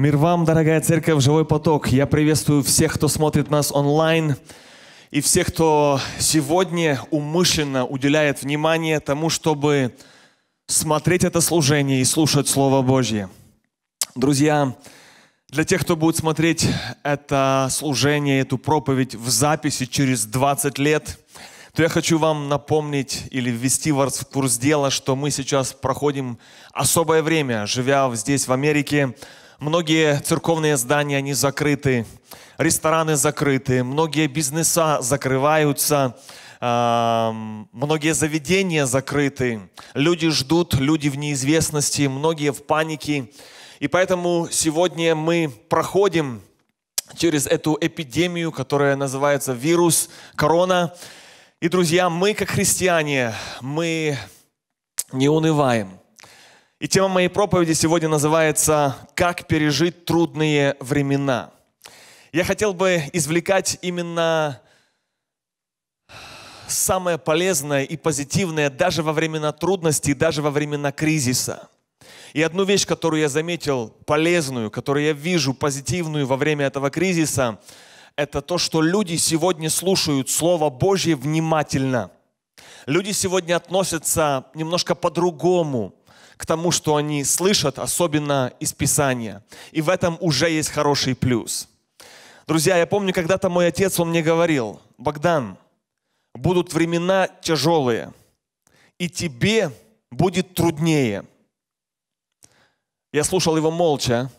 Мир вам, дорогая церковь, живой поток. Я приветствую всех, кто смотрит нас онлайн и всех, кто сегодня умышленно уделяет внимание тому, чтобы смотреть это служение и слушать Слово Божье. Друзья, для тех, кто будет смотреть это служение, эту проповедь в записи через 20 лет, то я хочу вам напомнить или ввести вас в курс дела, что мы сейчас проходим особое время, живя здесь в Америке, Многие церковные здания, они закрыты, рестораны закрыты, многие бизнеса закрываются, многие заведения закрыты. Люди ждут, люди в неизвестности, многие в панике. И поэтому сегодня мы проходим через эту эпидемию, которая называется вирус корона. И, друзья, мы, как христиане, мы не унываем. И тема моей проповеди сегодня называется «Как пережить трудные времена». Я хотел бы извлекать именно самое полезное и позитивное даже во времена трудностей, даже во времена кризиса. И одну вещь, которую я заметил полезную, которую я вижу позитивную во время этого кризиса, это то, что люди сегодня слушают Слово Божье внимательно. Люди сегодня относятся немножко по-другому к тому, что они слышат, особенно из Писания. И в этом уже есть хороший плюс. Друзья, я помню, когда-то мой отец, он мне говорил, «Богдан, будут времена тяжелые, и тебе будет труднее». Я слушал его молча,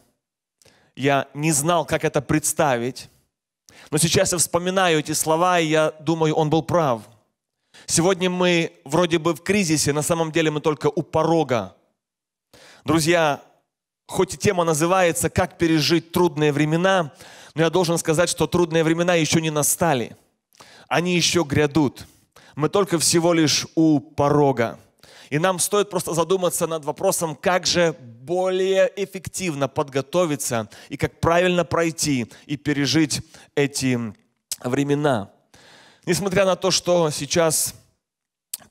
я не знал, как это представить, но сейчас я вспоминаю эти слова, и я думаю, он был прав. Сегодня мы вроде бы в кризисе, на самом деле мы только у порога Друзья, хоть и тема называется «Как пережить трудные времена», но я должен сказать, что трудные времена еще не настали. Они еще грядут. Мы только всего лишь у порога. И нам стоит просто задуматься над вопросом, как же более эффективно подготовиться и как правильно пройти и пережить эти времена. Несмотря на то, что сейчас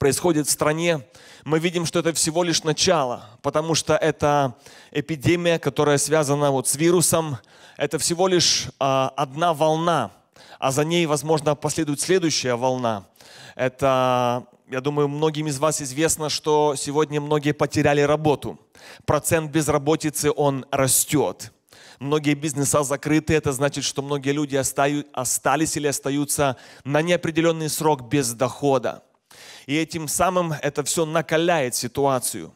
происходит в стране, мы видим, что это всего лишь начало, потому что это эпидемия, которая связана вот с вирусом, это всего лишь а, одна волна, а за ней, возможно, последует следующая волна. Это, я думаю, многим из вас известно, что сегодня многие потеряли работу. Процент безработицы, он растет многие бизнеса закрыты, это значит, что многие люди остались или остаются на неопределенный срок без дохода. И этим самым это все накаляет ситуацию.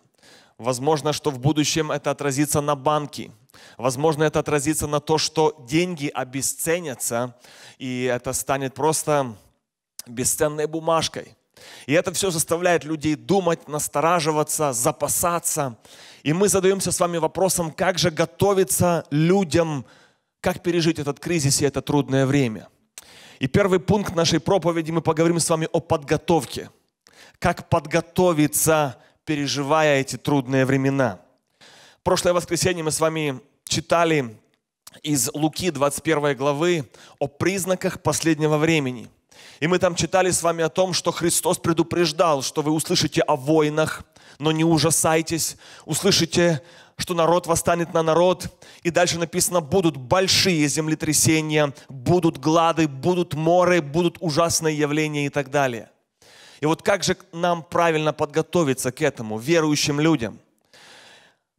Возможно, что в будущем это отразится на банки. Возможно, это отразится на то, что деньги обесценятся, и это станет просто бесценной бумажкой. И это все заставляет людей думать, настораживаться, запасаться. И мы задаемся с вами вопросом, как же готовиться людям, как пережить этот кризис и это трудное время. И первый пункт нашей проповеди мы поговорим с вами о подготовке – как подготовиться, переживая эти трудные времена. Прошлое воскресенье мы с вами читали из Луки 21 главы о признаках последнего времени. И мы там читали с вами о том, что Христос предупреждал, что вы услышите о войнах, но не ужасайтесь, услышите, что народ восстанет на народ. И дальше написано, будут большие землетрясения, будут глады, будут моры, будут ужасные явления и так далее. И вот как же нам правильно подготовиться к этому, верующим людям?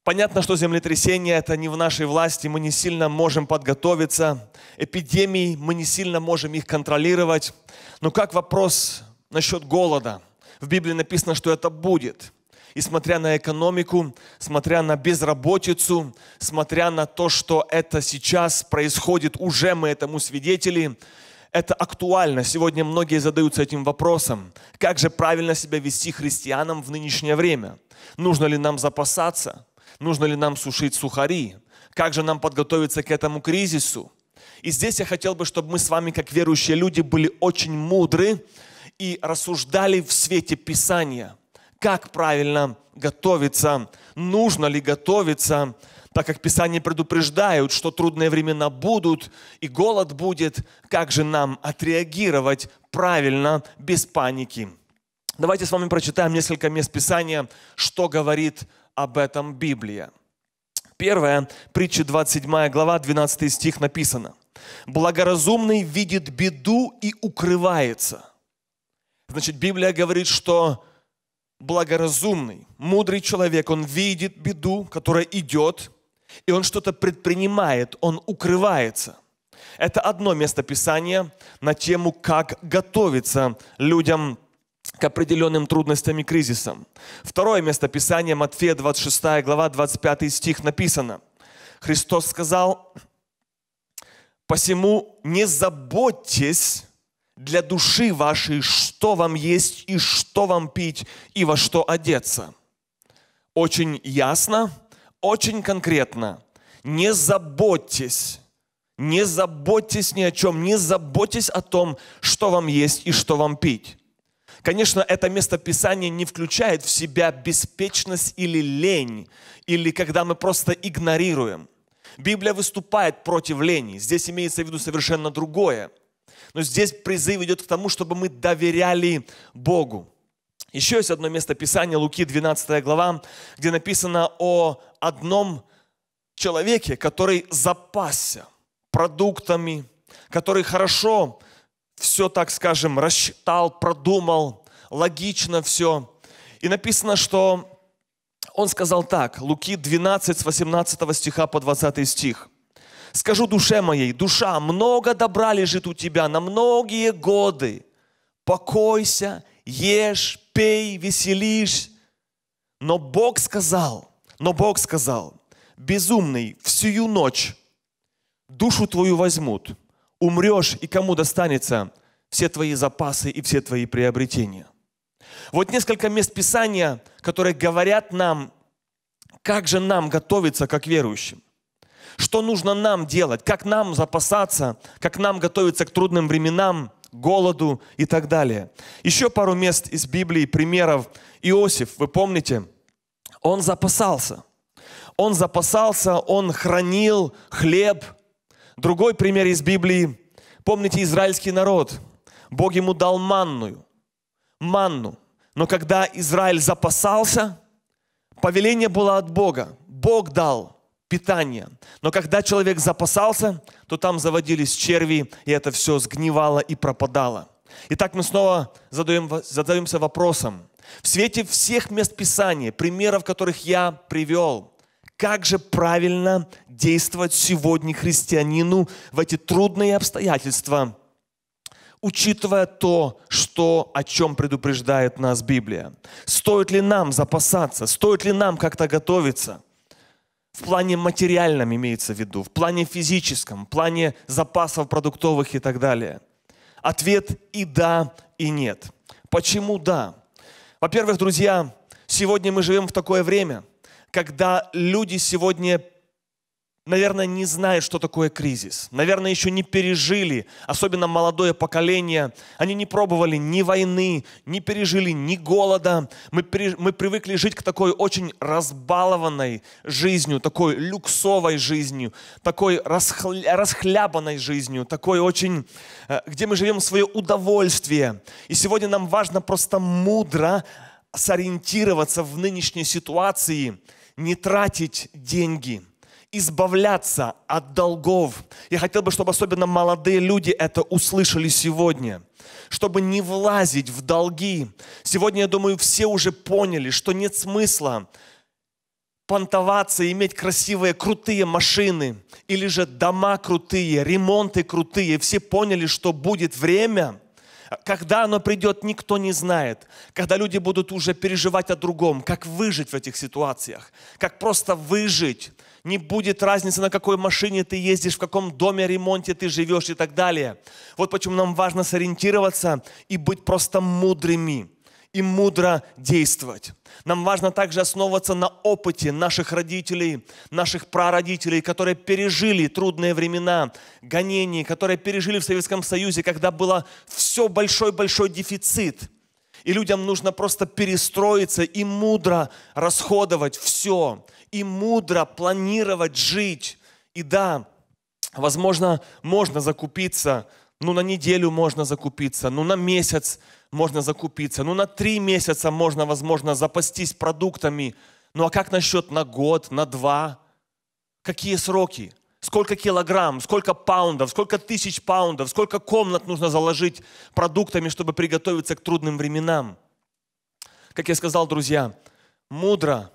Понятно, что землетрясение это не в нашей власти, мы не сильно можем подготовиться. Эпидемии мы не сильно можем их контролировать. Но как вопрос насчет голода? В Библии написано, что это будет. И смотря на экономику, смотря на безработицу, смотря на то, что это сейчас происходит, уже мы этому свидетели – это актуально. Сегодня многие задаются этим вопросом. Как же правильно себя вести христианам в нынешнее время? Нужно ли нам запасаться? Нужно ли нам сушить сухари? Как же нам подготовиться к этому кризису? И здесь я хотел бы, чтобы мы с вами, как верующие люди, были очень мудры и рассуждали в свете Писания, как правильно готовиться, нужно ли готовиться, так как Писание предупреждают, что трудные времена будут и голод будет, как же нам отреагировать правильно, без паники? Давайте с вами прочитаем несколько мест Писания, что говорит об этом Библия. Первое, притча 27 глава, 12 стих написано. «Благоразумный видит беду и укрывается». Значит, Библия говорит, что благоразумный, мудрый человек, он видит беду, которая идет, и он что-то предпринимает, он укрывается. Это одно местописание на тему, как готовиться людям к определенным трудностям и кризисам. Второе местописание, Матфея 26 глава 25 стих написано. Христос сказал, «Посему не заботьтесь для души вашей, что вам есть и что вам пить и во что одеться». Очень ясно – очень конкретно. Не заботьтесь, не заботьтесь ни о чем, не заботьтесь о том, что вам есть и что вам пить. Конечно, это место Писания не включает в себя беспечность или лень, или когда мы просто игнорируем. Библия выступает против лени. Здесь имеется в виду совершенно другое. Но здесь призыв идет к тому, чтобы мы доверяли Богу. Еще есть одно место Писания, Луки 12 глава, где написано о одном человеке, который запасся продуктами, который хорошо все, так скажем, рассчитал, продумал, логично все. И написано, что он сказал так, Луки 12, с 18 стиха по 20 стих. «Скажу душе моей, душа, много добра лежит у тебя на многие годы. Покойся, ешь, пей, веселишь, Но Бог сказал – но Бог сказал, безумный, всю ночь душу твою возьмут, умрешь, и кому достанется все твои запасы и все твои приобретения. Вот несколько мест Писания, которые говорят нам, как же нам готовиться как верующим. Что нужно нам делать, как нам запасаться, как нам готовиться к трудным временам, голоду и так далее. Еще пару мест из Библии, примеров. Иосиф, вы помните, он запасался. Он запасался, он хранил хлеб. Другой пример из Библии. Помните израильский народ? Бог ему дал манную. Манну. Но когда Израиль запасался, повеление было от Бога. Бог дал питание. Но когда человек запасался, то там заводились черви, и это все сгнивало и пропадало. Итак, мы снова задаем, задаемся вопросом, в свете всех мест Писания, примеров, которых я привел, как же правильно действовать сегодня христианину в эти трудные обстоятельства, учитывая то, что, о чем предупреждает нас Библия. Стоит ли нам запасаться? Стоит ли нам как-то готовиться? В плане материальном имеется в виду, в плане физическом, в плане запасов продуктовых и так далее. Ответ и да, и нет. Почему да? Во-первых, друзья, сегодня мы живем в такое время, когда люди сегодня наверное, не знают, что такое кризис. Наверное, еще не пережили, особенно молодое поколение. Они не пробовали ни войны, не пережили ни голода. Мы, пере... мы привыкли жить к такой очень разбалованной жизнью, такой люксовой жизнью, такой расхля... расхлябанной жизнью, такой очень, э, где мы живем свое удовольствие. И сегодня нам важно просто мудро сориентироваться в нынешней ситуации, не тратить деньги – избавляться от долгов. Я хотел бы, чтобы особенно молодые люди это услышали сегодня, чтобы не влазить в долги. Сегодня, я думаю, все уже поняли, что нет смысла понтоваться, иметь красивые, крутые машины или же дома крутые, ремонты крутые. Все поняли, что будет время – когда оно придет, никто не знает. Когда люди будут уже переживать о другом, как выжить в этих ситуациях, как просто выжить. Не будет разницы, на какой машине ты ездишь, в каком доме, ремонте ты живешь и так далее. Вот почему нам важно сориентироваться и быть просто мудрыми и мудро действовать. Нам важно также основываться на опыте наших родителей, наших прародителей, которые пережили трудные времена, гонений, которые пережили в Советском Союзе, когда было все большой-большой дефицит. И людям нужно просто перестроиться и мудро расходовать все, и мудро планировать жить. И да, возможно, можно закупиться ну на неделю можно закупиться, ну на месяц можно закупиться, ну на три месяца можно, возможно, запастись продуктами. Ну а как насчет на год, на два? Какие сроки? Сколько килограмм, сколько паундов, сколько тысяч паундов, сколько комнат нужно заложить продуктами, чтобы приготовиться к трудным временам? Как я сказал, друзья, мудро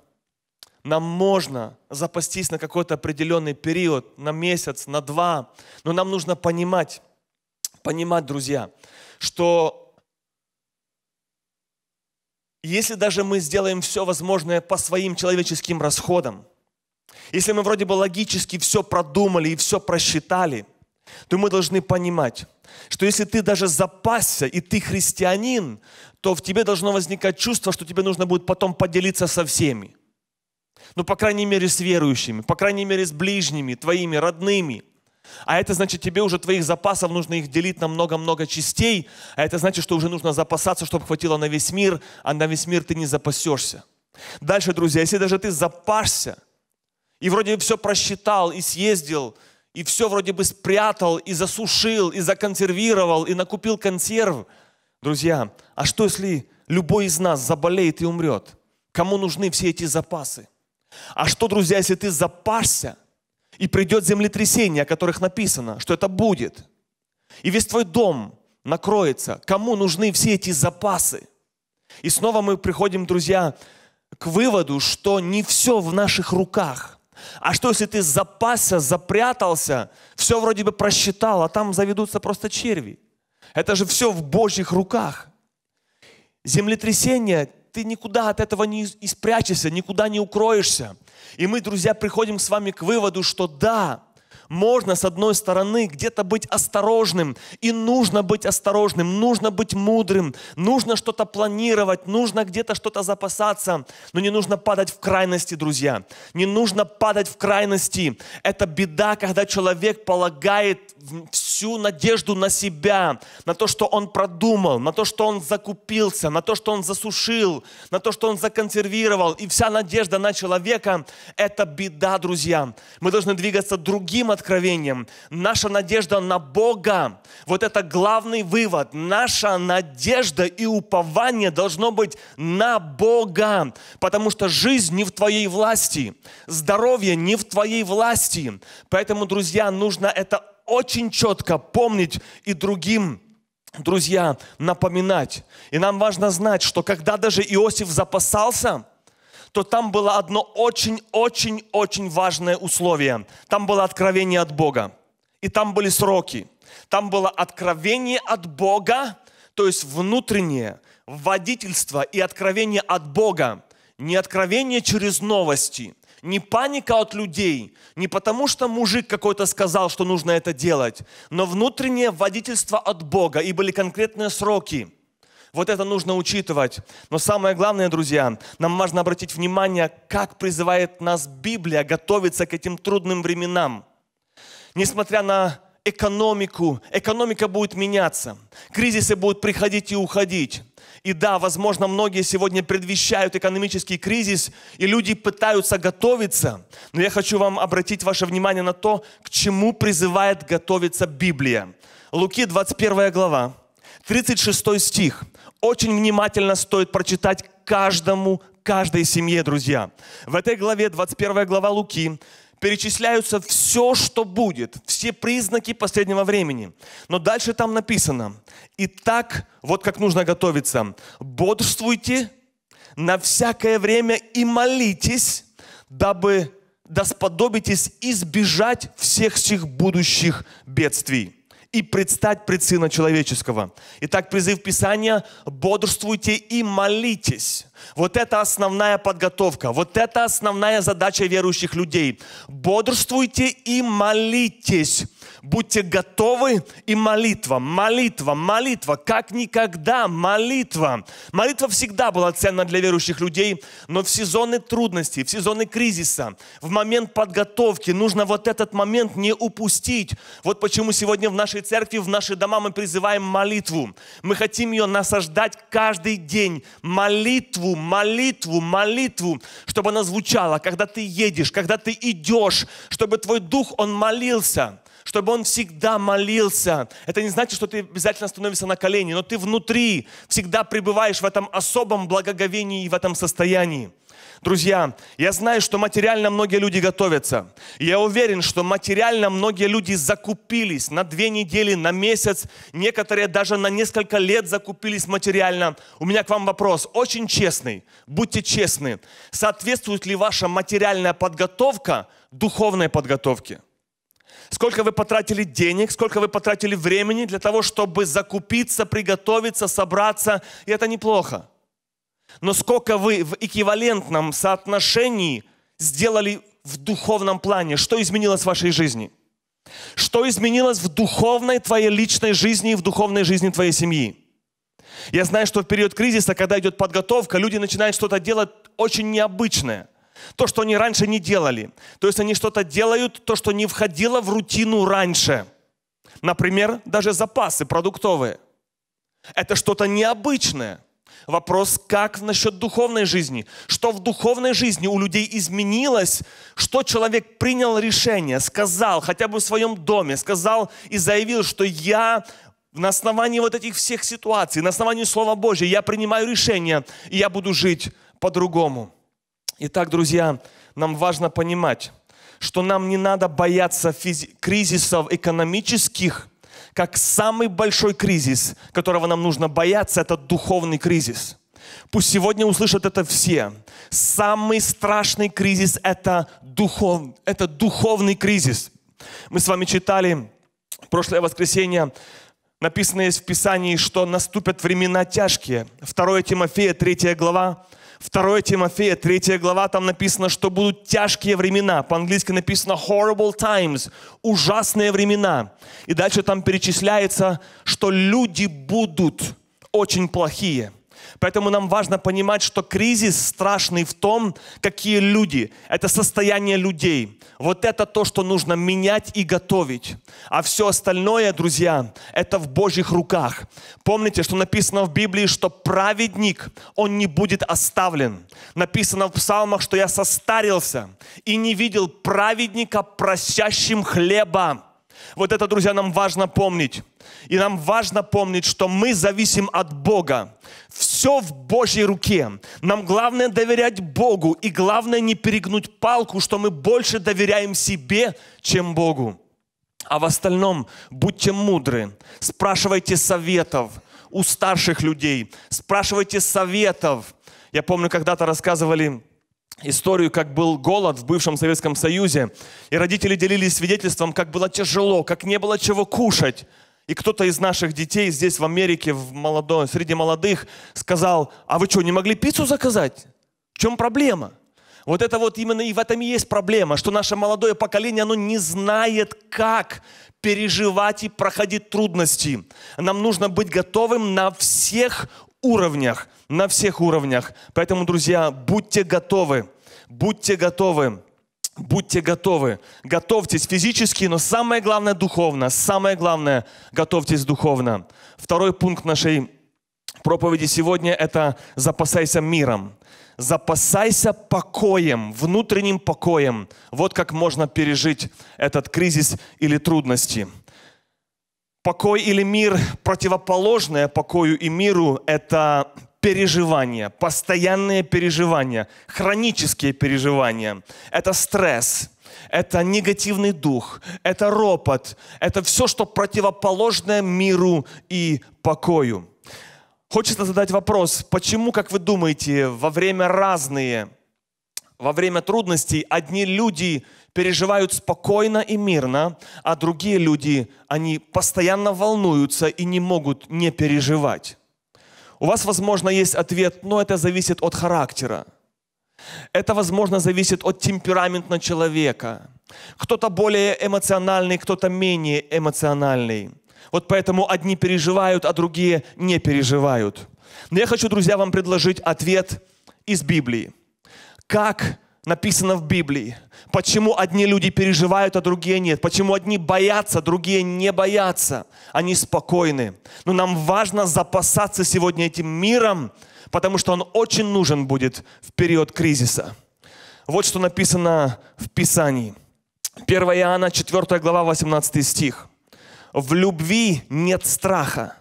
нам можно запастись на какой-то определенный период, на месяц, на два, но нам нужно понимать, понимать, друзья, что если даже мы сделаем все возможное по своим человеческим расходам, если мы вроде бы логически все продумали и все просчитали, то мы должны понимать, что если ты даже запасся и ты христианин, то в тебе должно возникать чувство, что тебе нужно будет потом поделиться со всеми. Ну, по крайней мере, с верующими, по крайней мере, с ближними, твоими, родными – а это значит, тебе уже твоих запасов нужно их делить на много-много частей. А это значит, что уже нужно запасаться, чтобы хватило на весь мир, а на весь мир ты не запасешься. Дальше, друзья, если даже ты запасся, и вроде все просчитал, и съездил, и все вроде бы спрятал, и засушил, и законсервировал, и накупил консерв. Друзья, а что если любой из нас заболеет и умрет? Кому нужны все эти запасы? А что, друзья, если ты запасся, и придет землетрясение, о которых написано, что это будет. И весь твой дом накроется. Кому нужны все эти запасы? И снова мы приходим, друзья, к выводу, что не все в наших руках. А что, если ты запасся, запрятался, все вроде бы просчитал, а там заведутся просто черви? Это же все в Божьих руках. Землетрясение ты никуда от этого не спрячешься, никуда не укроешься. И мы, друзья, приходим с вами к выводу, что да, можно, с одной стороны, где-то быть осторожным, и нужно быть осторожным, нужно быть мудрым, нужно что-то планировать, нужно где-то что-то запасаться, но не нужно падать в крайности, друзья. Не нужно падать в крайности. Это беда, когда человек полагает все всю надежду на себя, на то, что он продумал, на то, что он закупился, на то, что он засушил, на то, что он законсервировал. И вся надежда на человека – это беда, друзья. Мы должны двигаться другим откровением. Наша надежда на Бога – вот это главный вывод. Наша надежда и упование должно быть на Бога, потому что жизнь не в твоей власти, здоровье не в твоей власти. Поэтому, друзья, нужно это очень четко помнить и другим друзья, напоминать. И нам важно знать, что когда даже Иосиф запасался, то там было одно очень-очень-очень важное условие. Там было откровение от Бога. И там были сроки. Там было откровение от Бога, то есть внутреннее водительство и откровение от Бога. Не откровение через новости – не паника от людей, не потому что мужик какой-то сказал, что нужно это делать, но внутреннее водительство от Бога, и были конкретные сроки. Вот это нужно учитывать. Но самое главное, друзья, нам важно обратить внимание, как призывает нас Библия готовиться к этим трудным временам. Несмотря на экономику, экономика будет меняться, кризисы будут приходить и уходить. И да, возможно, многие сегодня предвещают экономический кризис, и люди пытаются готовиться. Но я хочу вам обратить ваше внимание на то, к чему призывает готовиться Библия. Луки 21 глава, 36 стих. Очень внимательно стоит прочитать каждому, каждой семье, друзья. В этой главе, 21 глава Луки, перечисляются все, что будет, все признаки последнего времени. Но дальше там написано, и так, вот как нужно готовиться, бодрствуйте на всякое время и молитесь, дабы досподобитесь избежать всех всех будущих бедствий и предстать пред Сына Человеческого. Итак, призыв Писания – бодрствуйте и молитесь. Вот это основная подготовка, вот это основная задача верующих людей. Бодрствуйте и молитесь будьте готовы и молитва, молитва, молитва, как никогда молитва. Молитва всегда была ценна для верующих людей, но в сезоны трудностей, в сезоны кризиса, в момент подготовки нужно вот этот момент не упустить. Вот почему сегодня в нашей церкви, в наши дома мы призываем молитву. Мы хотим ее насаждать каждый день. Молитву, молитву, молитву, чтобы она звучала, когда ты едешь, когда ты идешь, чтобы твой дух, он молился чтобы он всегда молился. Это не значит, что ты обязательно становишься на колени, но ты внутри всегда пребываешь в этом особом благоговении и в этом состоянии. Друзья, я знаю, что материально многие люди готовятся. Я уверен, что материально многие люди закупились на две недели, на месяц. Некоторые даже на несколько лет закупились материально. У меня к вам вопрос. Очень честный. Будьте честны. Соответствует ли ваша материальная подготовка духовной подготовке? сколько вы потратили денег, сколько вы потратили времени для того, чтобы закупиться, приготовиться, собраться. И это неплохо. Но сколько вы в эквивалентном соотношении сделали в духовном плане? Что изменилось в вашей жизни? Что изменилось в духовной твоей личной жизни и в духовной жизни твоей семьи? Я знаю, что в период кризиса, когда идет подготовка, люди начинают что-то делать очень необычное – то, что они раньше не делали. То есть они что-то делают, то, что не входило в рутину раньше. Например, даже запасы продуктовые. Это что-то необычное. Вопрос, как насчет духовной жизни? Что в духовной жизни у людей изменилось? Что человек принял решение, сказал, хотя бы в своем доме, сказал и заявил, что я на основании вот этих всех ситуаций, на основании Слова Божьего, я принимаю решение, и я буду жить по-другому. Итак, друзья, нам важно понимать, что нам не надо бояться кризисов экономических, как самый большой кризис, которого нам нужно бояться, это духовный кризис. Пусть сегодня услышат это все. Самый страшный кризис это, духов, это духовный кризис. Мы с вами читали прошлое воскресенье, написано есть в Писании, что наступят времена тяжкие. 2 Тимофея, 3 глава, 2 Тимофея, 3 глава, там написано, что будут тяжкие времена. По-английски написано horrible times, ужасные времена. И дальше там перечисляется, что люди будут очень плохие – Поэтому нам важно понимать, что кризис страшный в том, какие люди. Это состояние людей. Вот это то, что нужно менять и готовить. А все остальное, друзья, это в Божьих руках. Помните, что написано в Библии, что праведник, он не будет оставлен. Написано в псалмах, что я состарился и не видел праведника просящим хлеба. Вот это, друзья, нам важно помнить. И нам важно помнить, что мы зависим от Бога. Все в Божьей руке. Нам главное доверять Богу. И главное не перегнуть палку, что мы больше доверяем себе, чем Богу. А в остальном будьте мудры, спрашивайте советов у старших людей, спрашивайте советов. Я помню, когда-то рассказывали историю, как был голод в бывшем Советском Союзе, и родители делились свидетельством, как было тяжело, как не было чего кушать. И кто-то из наших детей здесь, в Америке, в молодо, среди молодых, сказал, а вы что, не могли пиццу заказать? В чем проблема? Вот это вот именно и в этом и есть проблема, что наше молодое поколение, оно не знает, как переживать и проходить трудности. Нам нужно быть готовым на всех уровнях, на всех уровнях. Поэтому, друзья, будьте готовы, будьте готовы. Будьте готовы, готовьтесь физически, но самое главное духовно, самое главное готовьтесь духовно. Второй пункт нашей проповеди сегодня – это «Запасайся миром». Запасайся покоем, внутренним покоем. Вот как можно пережить этот кризис или трудности – Покой или мир, противоположное покою и миру, это переживания, постоянные переживания, хронические переживания. Это стресс, это негативный дух, это ропот, это все, что противоположное миру и покою. Хочется задать вопрос, почему, как вы думаете, во время разные, во время трудностей одни люди – переживают спокойно и мирно, а другие люди, они постоянно волнуются и не могут не переживать. У вас, возможно, есть ответ, но это зависит от характера. Это, возможно, зависит от темперамента человека. Кто-то более эмоциональный, кто-то менее эмоциональный. Вот поэтому одни переживают, а другие не переживают. Но я хочу, друзья, вам предложить ответ из Библии. Как написано в Библии. Почему одни люди переживают, а другие нет? Почему одни боятся, а другие не боятся? Они спокойны. Но нам важно запасаться сегодня этим миром, потому что он очень нужен будет в период кризиса. Вот что написано в Писании. 1 Иоанна 4 глава 18 стих. «В любви нет страха,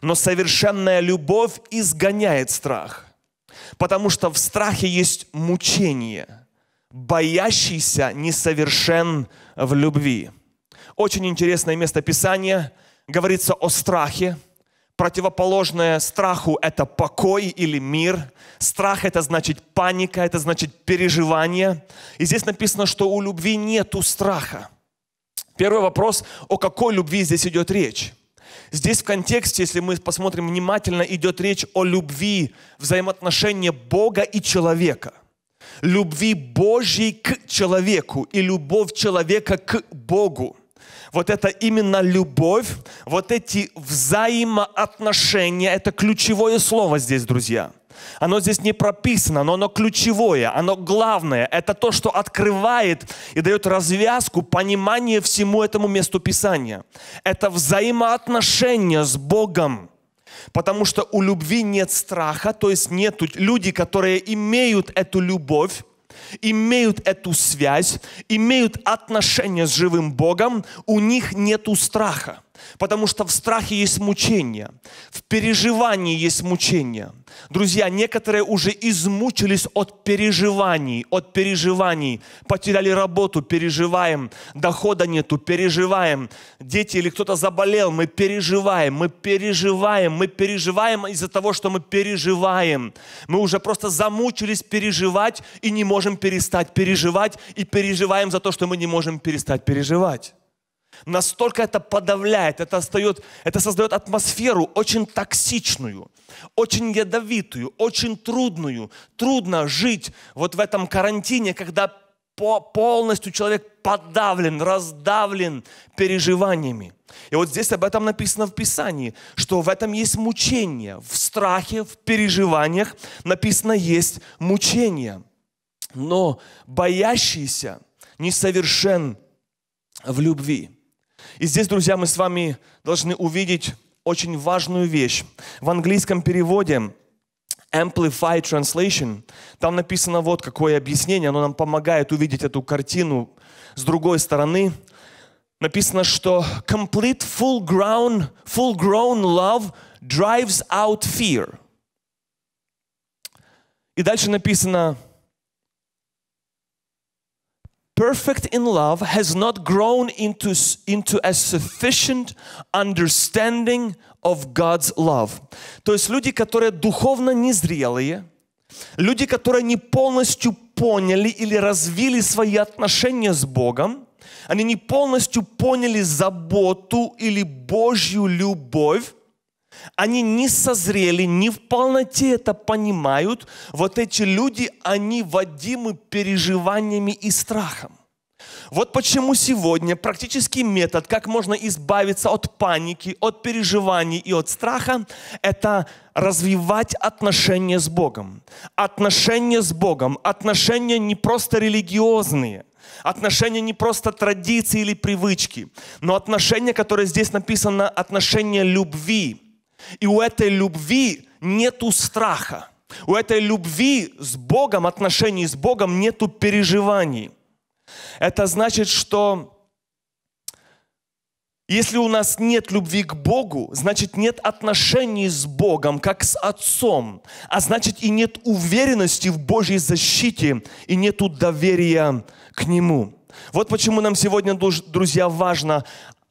но совершенная любовь изгоняет страх, потому что в страхе есть мучение» боящийся несовершен в любви. Очень интересное место Писания. Говорится о страхе. Противоположное страху – это покой или мир. Страх – это значит паника, это значит переживание. И здесь написано, что у любви нету страха. Первый вопрос, о какой любви здесь идет речь? Здесь в контексте, если мы посмотрим внимательно, идет речь о любви, взаимоотношения Бога и человека – любви Божьей к человеку и любовь человека к Богу. Вот это именно любовь, вот эти взаимоотношения, это ключевое слово здесь, друзья. Оно здесь не прописано, но оно ключевое, оно главное. Это то, что открывает и дает развязку, понимание всему этому месту Писания. Это взаимоотношения с Богом. Потому что у любви нет страха, то есть нет люди, которые имеют эту любовь, имеют эту связь, имеют отношения с живым Богом, у них нету страха. Потому что в страхе есть мучение, в переживании есть мучение. Друзья, некоторые уже измучились от переживаний, от переживаний. Потеряли работу, переживаем, дохода нету, переживаем. Дети или кто-то заболел, мы переживаем, мы переживаем, мы переживаем из-за того, что мы переживаем. Мы уже просто замучились переживать и не можем перестать переживать, и переживаем за то, что мы не можем перестать переживать. Настолько это подавляет, это, остает, это создает атмосферу очень токсичную, очень ядовитую, очень трудную. Трудно жить вот в этом карантине, когда по полностью человек подавлен, раздавлен переживаниями. И вот здесь об этом написано в Писании, что в этом есть мучение. В страхе, в переживаниях написано есть мучение. Но боящийся несовершен в любви. И здесь, друзья, мы с вами должны увидеть очень важную вещь. В английском переводе Amplified Translation, там написано вот какое объяснение, оно нам помогает увидеть эту картину с другой стороны. Написано, что complete full grown, full grown love drives out fear. И дальше написано perfect in love has not grown into, into a sufficient understanding of God's love. То есть люди, которые духовно незрелые, люди, которые не полностью поняли или развили свои отношения с Богом, они не полностью поняли заботу или Божью любовь, они не созрели, не в полноте это понимают. Вот эти люди, они водимы переживаниями и страхом. Вот почему сегодня практический метод, как можно избавиться от паники, от переживаний и от страха, это развивать отношения с Богом. Отношения с Богом. Отношения не просто религиозные. Отношения не просто традиции или привычки, но отношения, которые здесь написано, отношения любви. И у этой любви нету страха. У этой любви с Богом, отношений с Богом нету переживаний. Это значит, что если у нас нет любви к Богу, значит нет отношений с Богом, как с Отцом, а значит и нет уверенности в Божьей защите, и нет доверия к Нему. Вот почему нам сегодня, друзья, важно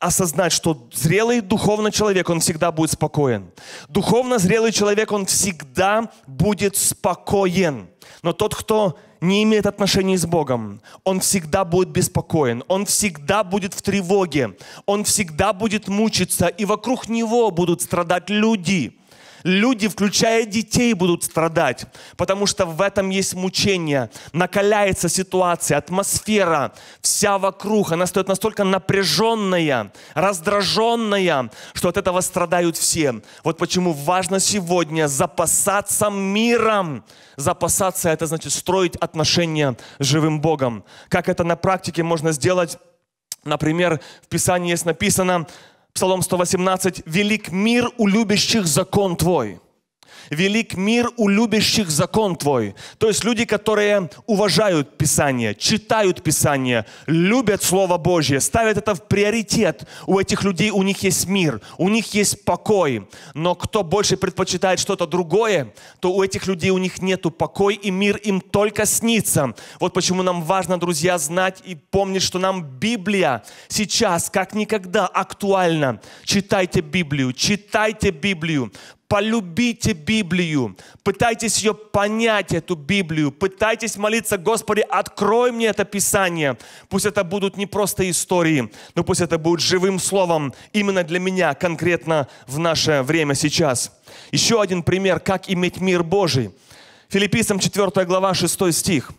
осознать, что зрелый духовно человек, он всегда будет спокоен. Духовно зрелый человек, он всегда будет спокоен. Но тот, кто не имеет отношений с Богом, он всегда будет беспокоен, он всегда будет в тревоге, он всегда будет мучиться, и вокруг него будут страдать люди – Люди, включая детей, будут страдать, потому что в этом есть мучение. Накаляется ситуация, атмосфера, вся вокруг. Она стоит настолько напряженная, раздраженная, что от этого страдают все. Вот почему важно сегодня запасаться миром. Запасаться – это значит строить отношения с живым Богом. Как это на практике можно сделать? Например, в Писании есть написано – Псалом 118. «Велик мир у любящих закон Твой». Велик мир у любящих закон Твой. То есть люди, которые уважают Писание, читают Писание, любят Слово Божье, ставят это в приоритет. У этих людей у них есть мир, у них есть покой. Но кто больше предпочитает что-то другое, то у этих людей у них нету покой, и мир им только снится. Вот почему нам важно, друзья, знать и помнить, что нам Библия сейчас как никогда актуальна. Читайте Библию, читайте Библию, Полюбите Библию, пытайтесь ее понять, эту Библию, пытайтесь молиться, Господи, открой мне это Писание. Пусть это будут не просто истории, но пусть это будет живым словом именно для меня, конкретно в наше время сейчас. Еще один пример, как иметь мир Божий. Филиппийцам 4 глава 6 стих.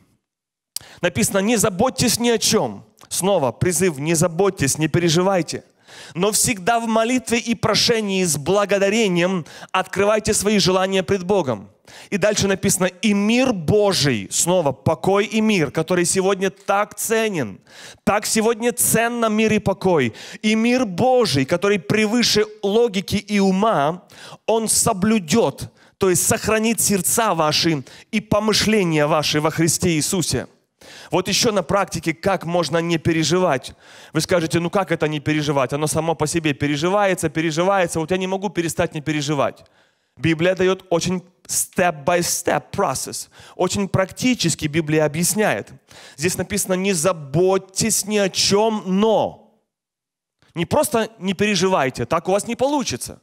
Написано, не заботьтесь ни о чем. Снова призыв, не заботьтесь, не переживайте – но всегда в молитве и прошении с благодарением открывайте свои желания пред Богом. И дальше написано, и мир Божий, снова покой и мир, который сегодня так ценен, так сегодня цен мир и покой, и мир Божий, который превыше логики и ума, он соблюдет, то есть сохранит сердца ваши и помышления ваши во Христе Иисусе. Вот еще на практике, как можно не переживать. Вы скажете, ну как это не переживать? Оно само по себе переживается, переживается. Вот я не могу перестать не переживать. Библия дает очень step-by-step процесс. Очень практически Библия объясняет. Здесь написано, не заботьтесь ни о чем, но. Не просто не переживайте, так у вас не получится.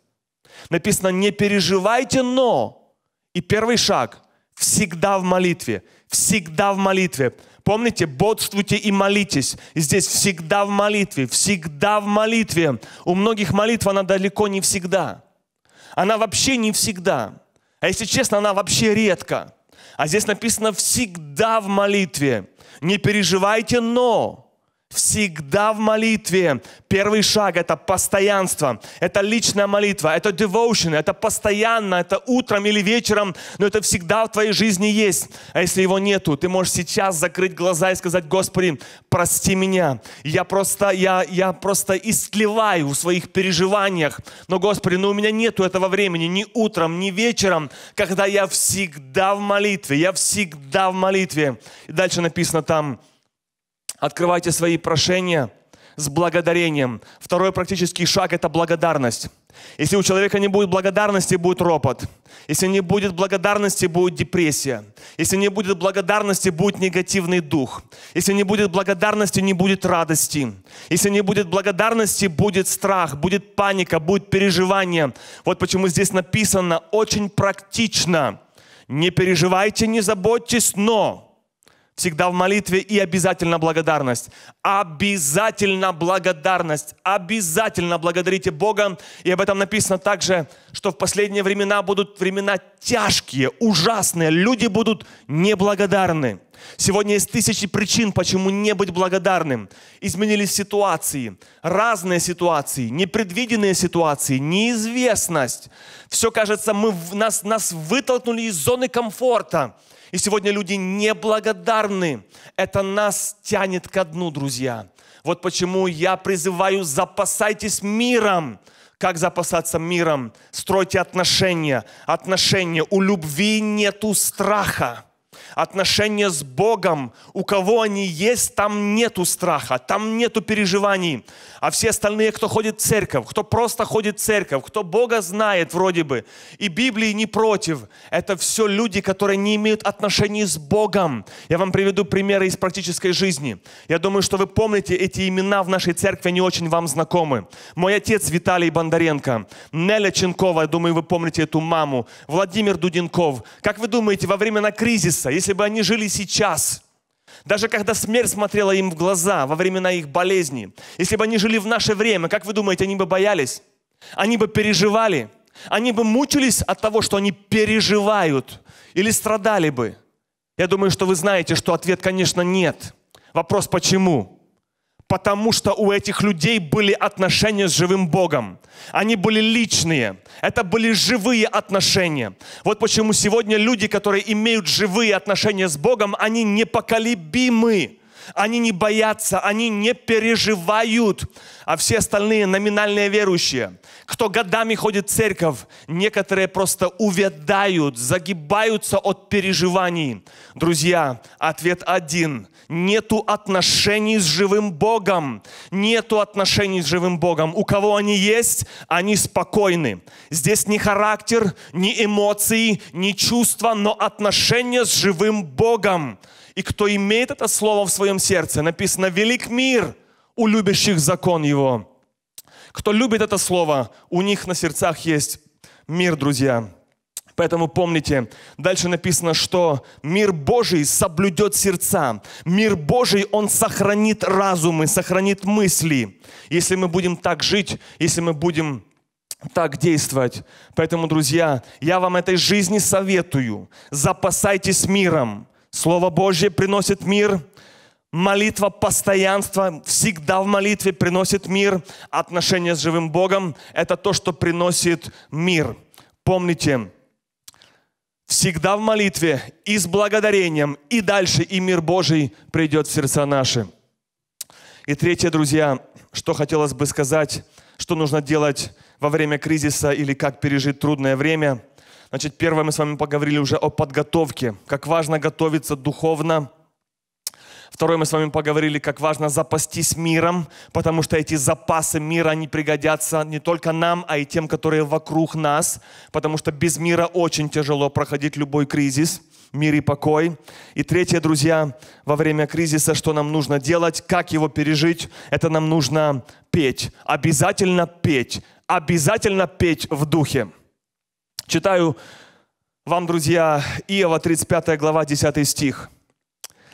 Написано, не переживайте, но. И первый шаг – всегда в молитве, всегда в молитве. Помните, бодствуйте и молитесь. И здесь всегда в молитве, всегда в молитве. У многих молитва, она далеко не всегда. Она вообще не всегда. А если честно, она вообще редко. А здесь написано «всегда в молитве». Не переживайте «но» всегда в молитве. Первый шаг – это постоянство, это личная молитва, это devotion, это постоянно, это утром или вечером, но это всегда в твоей жизни есть. А если его нету, ты можешь сейчас закрыть глаза и сказать, Господи, прости меня, я просто, я, я просто истлеваю в своих переживаниях, но, Господи, но ну у меня нету этого времени ни утром, ни вечером, когда я всегда в молитве, я всегда в молитве. И дальше написано там, Открывайте свои прошения с благодарением. Второй практический шаг – это благодарность. Если у человека не будет благодарности, будет ропот. Если не будет благодарности, будет депрессия. Если не будет благодарности, будет негативный дух. Если не будет благодарности, не будет радости. Если не будет благодарности, будет страх, будет паника, будет переживание. Вот почему здесь написано очень практично. Не переживайте, не заботьтесь, но всегда в молитве и обязательно благодарность. Обязательно благодарность. Обязательно благодарите Бога. И об этом написано также, что в последние времена будут времена тяжкие, ужасные. Люди будут неблагодарны. Сегодня есть тысячи причин, почему не быть благодарным. Изменились ситуации, разные ситуации, непредвиденные ситуации, неизвестность. Все кажется, мы, нас, нас вытолкнули из зоны комфорта. И сегодня люди неблагодарны. Это нас тянет ко дну, друзья. Вот почему я призываю, запасайтесь миром. Как запасаться миром? Стройте отношения. Отношения. У любви нету страха отношения с Богом, у кого они есть, там нету страха, там нету переживаний. А все остальные, кто ходит в церковь, кто просто ходит в церковь, кто Бога знает вроде бы, и Библии не против, это все люди, которые не имеют отношений с Богом. Я вам приведу примеры из практической жизни. Я думаю, что вы помните, эти имена в нашей церкви не очень вам знакомы. Мой отец Виталий Бондаренко, Неля Ченкова, я думаю, вы помните эту маму, Владимир Дуденков. Как вы думаете, во времена кризиса, если бы они жили сейчас, даже когда смерть смотрела им в глаза во времена их болезни, если бы они жили в наше время, как вы думаете, они бы боялись? Они бы переживали? Они бы мучились от того, что они переживают? Или страдали бы? Я думаю, что вы знаете, что ответ, конечно, нет. Вопрос почему? потому что у этих людей были отношения с живым Богом. Они были личные. Это были живые отношения. Вот почему сегодня люди, которые имеют живые отношения с Богом, они непоколебимы. Они не боятся, они не переживают. А все остальные номинальные верующие, кто годами ходит в церковь, некоторые просто увядают, загибаются от переживаний. Друзья, ответ один нету отношений с живым Богом. Нету отношений с живым Богом. У кого они есть, они спокойны. Здесь не характер, не эмоции, не чувства, но отношения с живым Богом. И кто имеет это слово в своем сердце, написано «Велик мир у любящих закон его». Кто любит это слово, у них на сердцах есть мир, друзья. Поэтому помните, дальше написано, что мир Божий соблюдет сердца. Мир Божий, он сохранит разумы, сохранит мысли. Если мы будем так жить, если мы будем так действовать. Поэтому, друзья, я вам этой жизни советую. Запасайтесь миром. Слово Божье приносит мир. Молитва, постоянства всегда в молитве приносит мир. Отношения с живым Богом – это то, что приносит мир. Помните, всегда в молитве и с благодарением, и дальше, и мир Божий придет в сердца наши. И третье, друзья, что хотелось бы сказать, что нужно делать во время кризиса или как пережить трудное время. Значит, первое мы с вами поговорили уже о подготовке, как важно готовиться духовно – Второе, мы с вами поговорили, как важно запастись миром, потому что эти запасы мира, они пригодятся не только нам, а и тем, которые вокруг нас, потому что без мира очень тяжело проходить любой кризис мир и покой. И третье, друзья, во время кризиса, что нам нужно делать, как его пережить, это нам нужно петь. Обязательно петь. Обязательно петь в духе. Читаю вам, друзья, Иова, 35 глава, 10 стих –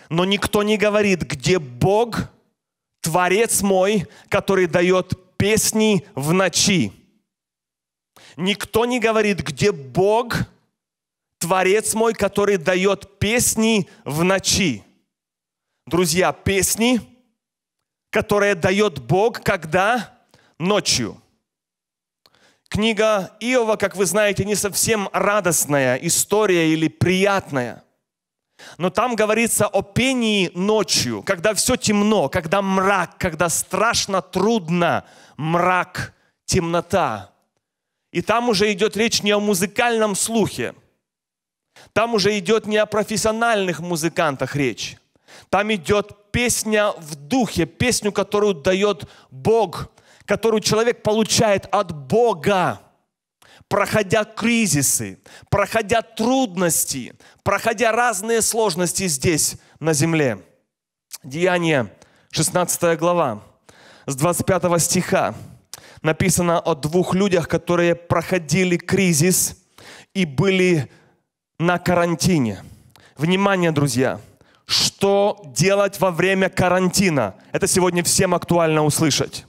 но никто не говорит, где Бог, Творец мой, который дает песни в ночи. Никто не говорит, где Бог, Творец мой, который дает песни в ночи. Друзья, песни, которые дает Бог, когда? Ночью. Книга Иова, как вы знаете, не совсем радостная история или приятная – но там говорится о пении ночью, когда все темно, когда мрак, когда страшно трудно, мрак, темнота. И там уже идет речь не о музыкальном слухе, там уже идет не о профессиональных музыкантах речь. Там идет песня в духе, песню, которую дает Бог, которую человек получает от Бога проходя кризисы, проходя трудности, проходя разные сложности здесь, на земле. Деяние, 16 глава, с 25 стиха написано о двух людях, которые проходили кризис и были на карантине. Внимание, друзья, что делать во время карантина? Это сегодня всем актуально услышать.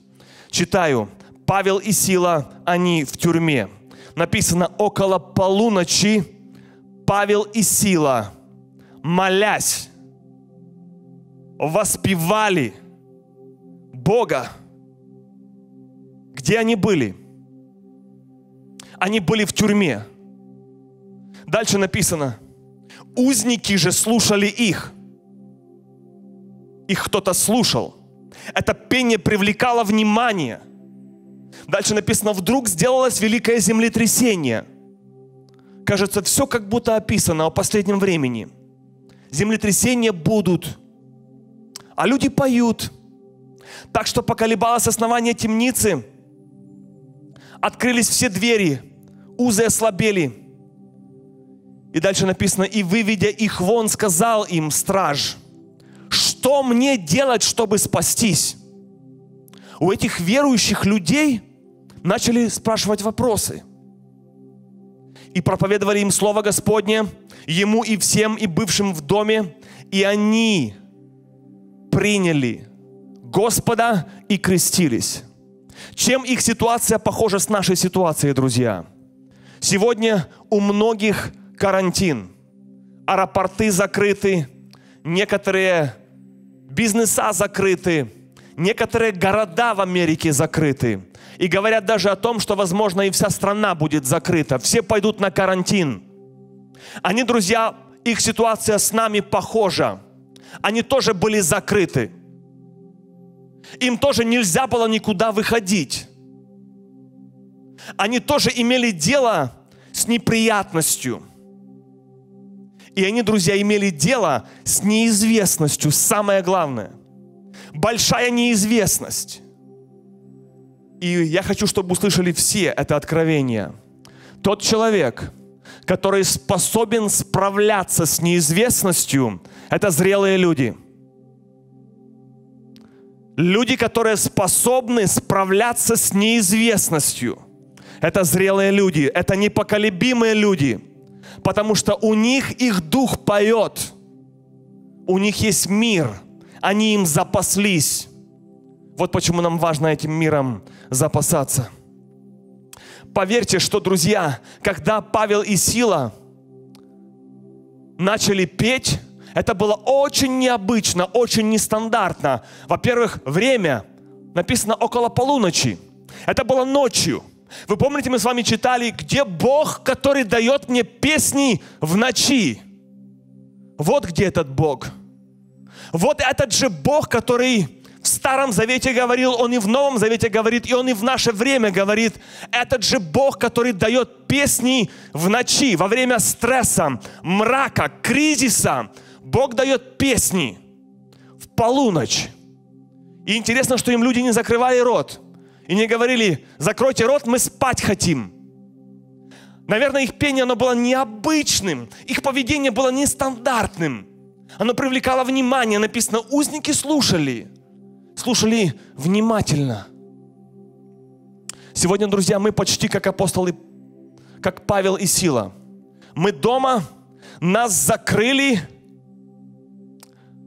Читаю. Павел и Сила, они в тюрьме написано, около полуночи Павел и Сила, молясь, воспевали Бога. Где они были? Они были в тюрьме. Дальше написано, узники же слушали их. Их кто-то слушал. Это пение привлекало внимание – Дальше написано, вдруг сделалось великое землетрясение. Кажется, все как будто описано о последнем времени. Землетрясения будут, а люди поют. Так что поколебалось основание темницы, открылись все двери, узы ослабели. И дальше написано, и выведя их вон, сказал им страж, что мне делать, чтобы спастись? у этих верующих людей начали спрашивать вопросы. И проповедовали им Слово Господне, ему и всем, и бывшим в доме. И они приняли Господа и крестились. Чем их ситуация похожа с нашей ситуацией, друзья? Сегодня у многих карантин, аэропорты закрыты, некоторые бизнеса закрыты – Некоторые города в Америке закрыты. И говорят даже о том, что, возможно, и вся страна будет закрыта. Все пойдут на карантин. Они, друзья, их ситуация с нами похожа. Они тоже были закрыты. Им тоже нельзя было никуда выходить. Они тоже имели дело с неприятностью. И они, друзья, имели дело с неизвестностью, самое главное большая неизвестность. И я хочу, чтобы услышали все это откровение. Тот человек, который способен справляться с неизвестностью, это зрелые люди. Люди, которые способны справляться с неизвестностью, это зрелые люди, это непоколебимые люди, потому что у них их дух поет, у них есть мир – они им запаслись. Вот почему нам важно этим миром запасаться. Поверьте, что, друзья, когда Павел и Сила начали петь, это было очень необычно, очень нестандартно. Во-первых, время написано около полуночи. Это было ночью. Вы помните, мы с вами читали, где Бог, который дает мне песни в ночи? Вот где этот Бог – вот этот же Бог, который в Старом Завете говорил, Он и в Новом Завете говорит, и Он и в наше время говорит. Этот же Бог, который дает песни в ночи, во время стресса, мрака, кризиса. Бог дает песни в полуночь. И интересно, что им люди не закрывали рот. И не говорили, закройте рот, мы спать хотим. Наверное, их пение, оно было необычным. Их поведение было нестандартным. Оно привлекало внимание. Написано, узники слушали. Слушали внимательно. Сегодня, друзья, мы почти как апостолы, как Павел и Сила. Мы дома, нас закрыли,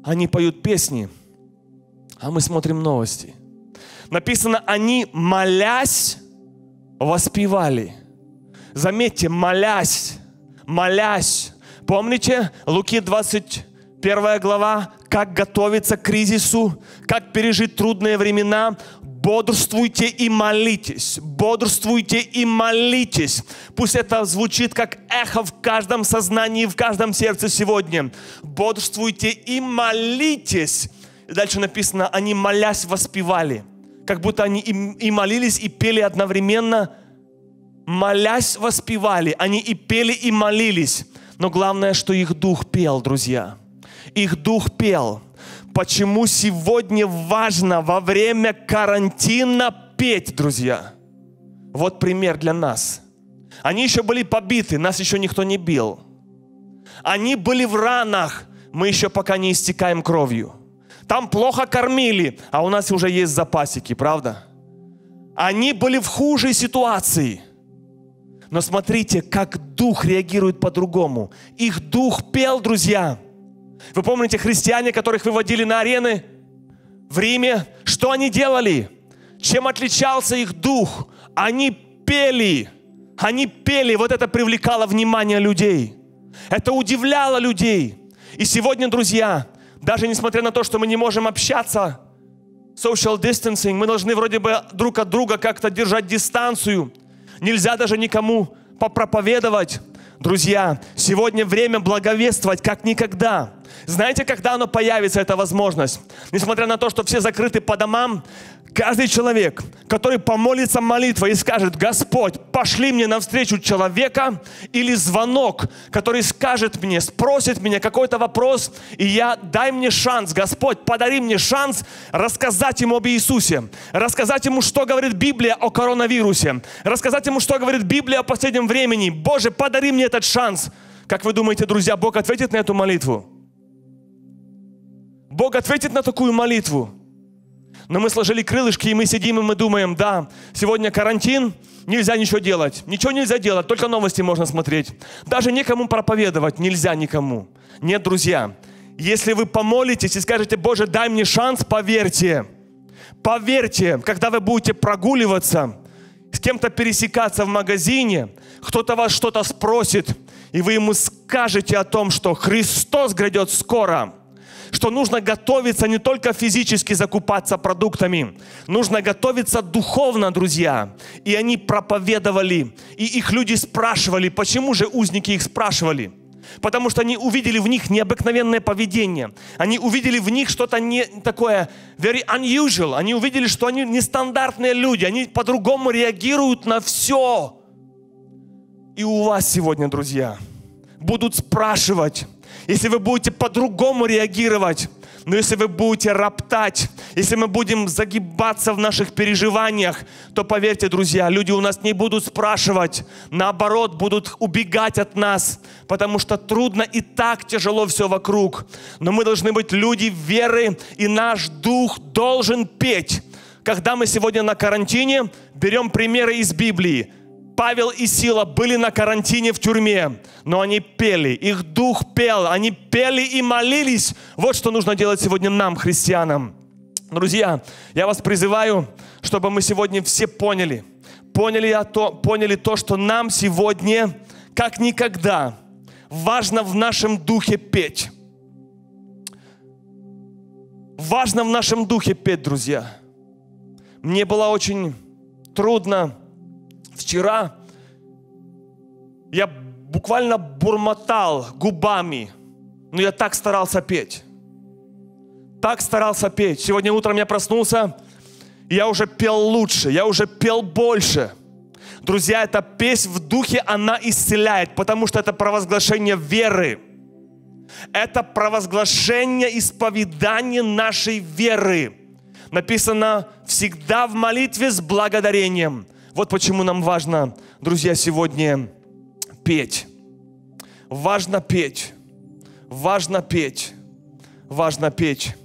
они поют песни, а мы смотрим новости. Написано, они, молясь, воспевали. Заметьте, молясь, молясь. Помните, Луки 20, Первая глава, как готовиться к кризису, как пережить трудные времена, бодрствуйте и молитесь, бодрствуйте и молитесь. Пусть это звучит как эхо в каждом сознании, в каждом сердце сегодня. Бодрствуйте и молитесь. И дальше написано, они молясь воспевали. Как будто они и, и молились, и пели одновременно. Молясь воспевали. Они и пели, и молились. Но главное, что их дух пел, друзья их дух пел. Почему сегодня важно во время карантина петь, друзья? Вот пример для нас. Они еще были побиты, нас еще никто не бил. Они были в ранах, мы еще пока не истекаем кровью. Там плохо кормили, а у нас уже есть запасики, правда? Они были в худшей ситуации. Но смотрите, как дух реагирует по-другому. Их дух пел, друзья. Вы помните христиане, которых выводили на арены в Риме? Что они делали? Чем отличался их дух? Они пели. Они пели. Вот это привлекало внимание людей. Это удивляло людей. И сегодня, друзья, даже несмотря на то, что мы не можем общаться, social distancing, мы должны вроде бы друг от друга как-то держать дистанцию. Нельзя даже никому попроповедовать. Друзья, сегодня время благовествовать как никогда. Знаете, когда оно появится, эта возможность? Несмотря на то, что все закрыты по домам, каждый человек, который помолится молитвой и скажет, Господь, пошли мне навстречу человека, или звонок, который скажет мне, спросит меня какой-то вопрос, и я, дай мне шанс, Господь, подари мне шанс рассказать ему об Иисусе, рассказать ему, что говорит Библия о коронавирусе, рассказать ему, что говорит Библия о последнем времени. Боже, подари мне этот шанс. Как вы думаете, друзья, Бог ответит на эту молитву? Бог ответит на такую молитву. Но мы сложили крылышки, и мы сидим, и мы думаем, да, сегодня карантин, нельзя ничего делать. Ничего нельзя делать, только новости можно смотреть. Даже некому проповедовать нельзя никому. Нет, друзья, если вы помолитесь и скажете, Боже, дай мне шанс, поверьте, поверьте, когда вы будете прогуливаться, с кем-то пересекаться в магазине, кто-то вас что-то спросит, и вы ему скажете о том, что Христос грядет скоро – что нужно готовиться не только физически закупаться продуктами, нужно готовиться духовно, друзья. И они проповедовали, и их люди спрашивали, почему же узники их спрашивали? Потому что они увидели в них необыкновенное поведение. Они увидели в них что-то не такое very unusual. Они увидели, что они нестандартные люди. Они по-другому реагируют на все. И у вас сегодня, друзья, будут спрашивать, если вы будете по-другому реагировать, но если вы будете роптать, если мы будем загибаться в наших переживаниях, то поверьте, друзья, люди у нас не будут спрашивать, наоборот, будут убегать от нас, потому что трудно и так тяжело все вокруг. Но мы должны быть люди веры, и наш дух должен петь. Когда мы сегодня на карантине, берем примеры из Библии. Павел и Сила были на карантине в тюрьме, но они пели, их дух пел, они пели и молились. Вот что нужно делать сегодня нам, христианам. Друзья, я вас призываю, чтобы мы сегодня все поняли, поняли то, поняли то, что нам сегодня, как никогда, важно в нашем духе петь. Важно в нашем духе петь, друзья. Мне было очень трудно Вчера я буквально бурмотал губами, но я так старался петь. Так старался петь. Сегодня утром я проснулся, и я уже пел лучше, я уже пел больше. Друзья, эта песня в духе, она исцеляет, потому что это провозглашение веры. Это провозглашение исповедания нашей веры. Написано «всегда в молитве с благодарением». Вот почему нам важно, друзья, сегодня петь. Важно петь. Важно петь. Важно петь.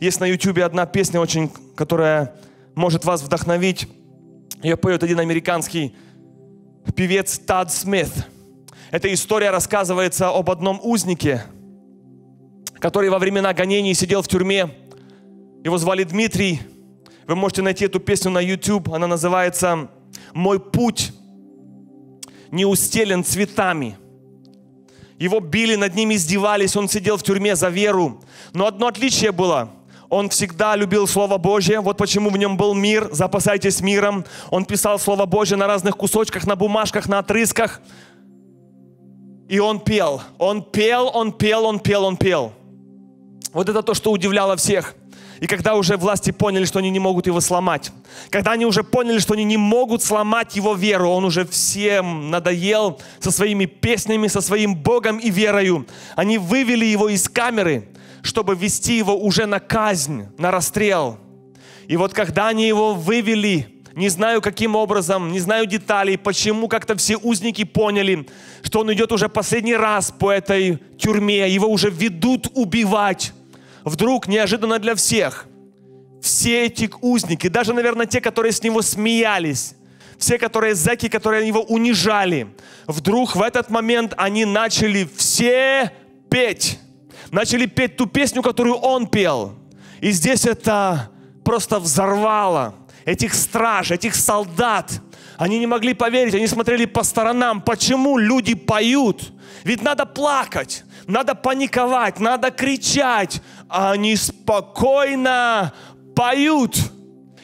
Есть на YouTube одна песня очень, которая может вас вдохновить. Ее поет один американский певец Тад Смит. Эта история рассказывается об одном узнике, который во времена гонений сидел в тюрьме. Его звали Дмитрий. Вы можете найти эту песню на YouTube. Она называется мой путь не устелен цветами. Его били, над ним издевались, он сидел в тюрьме за веру. Но одно отличие было – он всегда любил Слово Божье, вот почему в нем был мир, запасайтесь миром. Он писал Слово Божье на разных кусочках, на бумажках, на отрывках. И он пел, он пел, он пел, он пел, он пел. Вот это то, что удивляло всех. И когда уже власти поняли, что они не могут его сломать, когда они уже поняли, что они не могут сломать его веру, он уже всем надоел со своими песнями, со своим Богом и верою, они вывели его из камеры, чтобы вести его уже на казнь, на расстрел. И вот когда они его вывели, не знаю каким образом, не знаю деталей, почему как-то все узники поняли, что он идет уже последний раз по этой тюрьме, его уже ведут убивать вдруг неожиданно для всех все эти узники, даже, наверное, те, которые с него смеялись, все, которые зэки, которые его унижали, вдруг в этот момент они начали все петь. Начали петь ту песню, которую он пел. И здесь это просто взорвало этих страж, этих солдат. Они не могли поверить, они смотрели по сторонам, почему люди поют – ведь надо плакать, надо паниковать, надо кричать, а они спокойно поют.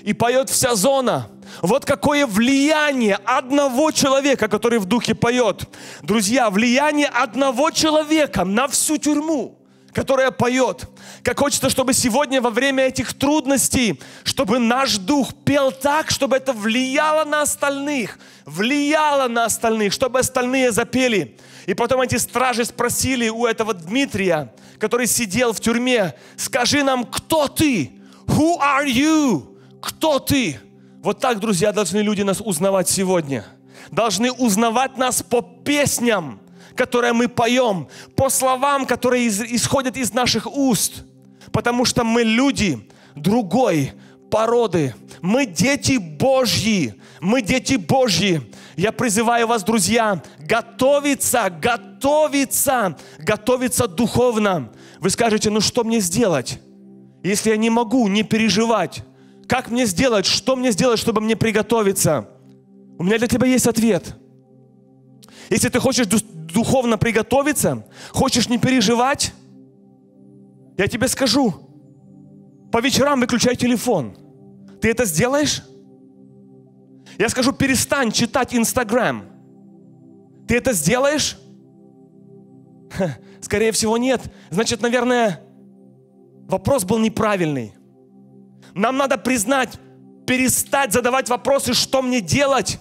И поет вся зона. Вот какое влияние одного человека, который в духе поет. Друзья, влияние одного человека на всю тюрьму которая поет. Как хочется, чтобы сегодня во время этих трудностей, чтобы наш дух пел так, чтобы это влияло на остальных, влияло на остальных, чтобы остальные запели. И потом эти стражи спросили у этого Дмитрия, который сидел в тюрьме, скажи нам, кто ты? Who are you? Кто ты? Вот так, друзья, должны люди нас узнавать сегодня. Должны узнавать нас по песням, которые мы поем, по словам, которые исходят из наших уст. Потому что мы люди другой породы. Мы дети Божьи. Мы дети Божьи. Я призываю вас, друзья, готовиться, готовиться, готовиться духовно. Вы скажете, ну что мне сделать, если я не могу не переживать? Как мне сделать? Что мне сделать, чтобы мне приготовиться? У меня для тебя есть ответ. Если ты хочешь духовно приготовиться, хочешь не переживать, я тебе скажу, по вечерам выключай телефон. Ты это сделаешь? Я скажу, перестань читать Инстаграм. Ты это сделаешь? Ха, скорее всего, нет. Значит, наверное, вопрос был неправильный. Нам надо признать, перестать задавать вопросы, что мне делать,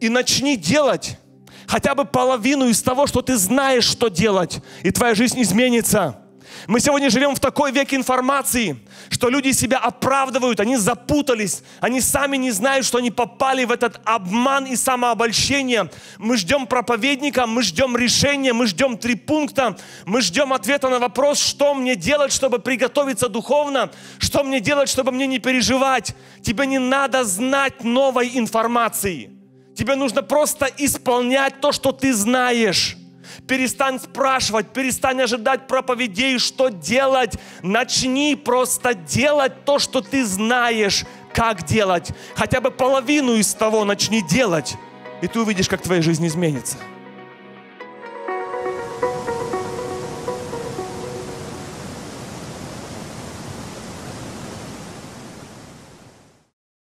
и начни делать хотя бы половину из того, что ты знаешь, что делать, и твоя жизнь изменится. Мы сегодня живем в такой век информации, что люди себя оправдывают, они запутались, они сами не знают, что они попали в этот обман и самообольщение. Мы ждем проповедника, мы ждем решения, мы ждем три пункта, мы ждем ответа на вопрос, что мне делать, чтобы приготовиться духовно, что мне делать, чтобы мне не переживать. Тебе не надо знать новой информации. Тебе нужно просто исполнять то, что ты знаешь. Перестань спрашивать, перестань ожидать проповедей, что делать. Начни просто делать то, что ты знаешь, как делать. Хотя бы половину из того начни делать. И ты увидишь, как твоя жизнь изменится.